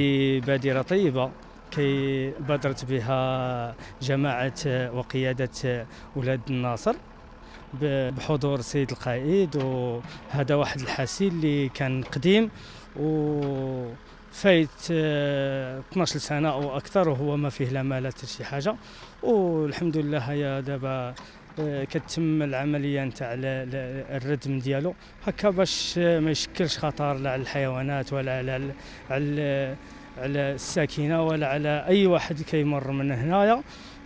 هذه بادرة طيبة كي بادرت بها جماعة وقيادة ولاد الناصر بحضور السيد القائد وهذا واحد الحاسيل اللي كان قديم و فايت 12 آه، سنه او اكثر وهو ما فيه لا مال حتى شي حاجه والحمد لله هيا دابا آه، كتم العمليه نتاع الردم ديالو هكا باش ما يشكلش خطر لا على الحيوانات ولا على على الساكنه ولا على اي واحد كيمر من هنايا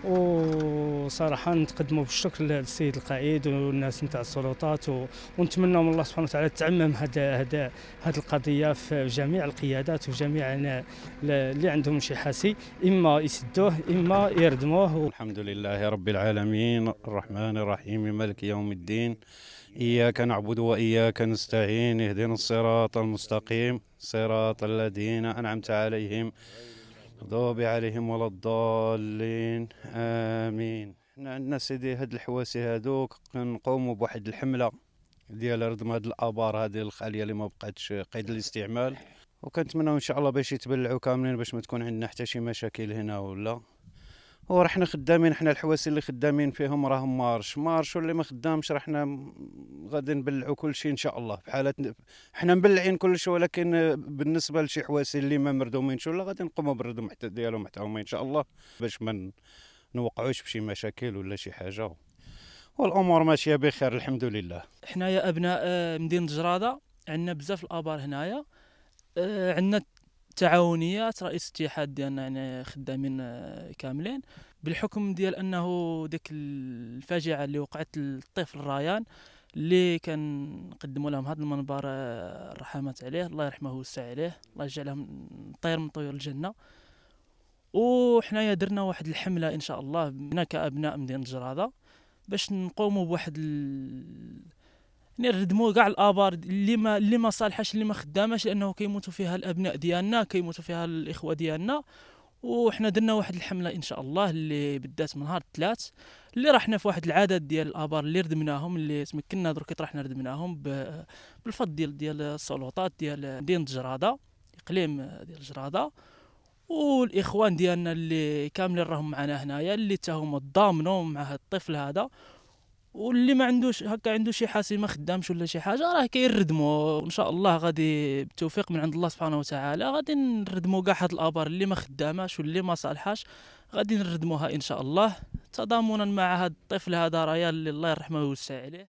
وصراحه نتقدموا بالشكر للسيد القائد والناس نتاع السلطات ونتمنى من الله سبحانه وتعالى تعمم هذا هذا هذه القضيه في جميع القيادات وجميع اللي عندهم شي حاسي اما يسدوه اما يردموه الحمد لله رب العالمين الرحمن الرحيم ملك يوم الدين إياك نعبد وإياك نستعين اهدنا الصراط المستقيم صراط الذين أنعمت عليهم المغضوب عليهم ولا الضالين امين حنا عندنا سيدي هاد الحواسي هادوك كنقوموا بواحد الحمله ديال ردم هاد الابار هادي الخاليه اللي ما بقاتش قيد الاستعمال وكنتمناو ان شاء الله باش يتبلعوا كاملين باش ما تكون عندنا حتى شي مشاكل هنا ولا ورحنا خدامين حنا الحواسي اللي خدامين فيهم راهم مارش مارش واللي ما خدامش رحنا غادي نبلعوا كل شيء ان شاء الله بحالات حنا مبلعين كل شيء ولكن بالنسبه لشي حواسي اللي ما مردومينش ولا غادي نقوموا بالردم حتى ديالهم حتى هما ان شاء الله باش ما نوقعوش بشي مشاكل ولا شي حاجه والامور ماشيه بخير الحمد لله حنايا ابناء آه، مدينه جراده عندنا بزاف الابار هنايا آه، عندنا تعاونيات رئيس الاتحاد ديالنا يعني خدامين آه، كاملين بالحكم ديال انه ديك الفاجعه اللي وقعت للطفل ريان اللي قدموا لهم هذا المنبر آه، الرحمات عليه الله يرحمه ويوسع عليه الله يجعلهم طير من طيور الجنه وحنايا درنا واحد الحمله ان شاء الله بنا كابناء مدينه جراده باش نقوموا بواحد ال... نردموا يعني كاع الابار اللي ما اللي ما صالحاش اللي ما خداماش لانه كيموتوا فيها الابناء ديالنا كيموتوا فيها الاخوه ديالنا وحنا درنا واحد الحمله ان شاء الله اللي بدات من نهار الثلاث اللي رحنا في واحد العدد ديال الابار اللي ردمناهم اللي تمكنا درك طرحنا ردمناهم بالفضل ديال ديال السلطات ديال مدينه جراده اقليم ديال جراده والاخوان ديالنا اللي كاملين راهم معنا هنايا اللي تا هما ضامنوا مع هاد الطفل هذا واللي ما عندوش هكا عنده شي حاسي ما خدامش ولا شي حاجه راه كيردمو ان شاء الله غادي بالتوفيق من عند الله سبحانه وتعالى غادي نردمو كاع هاد الابار اللي ما خداماش واللي ما صالحاش غادي نردموها ان شاء الله تضامنا مع هاد الطفل هذا رايا اللي الله يرحمه ويوسع عليه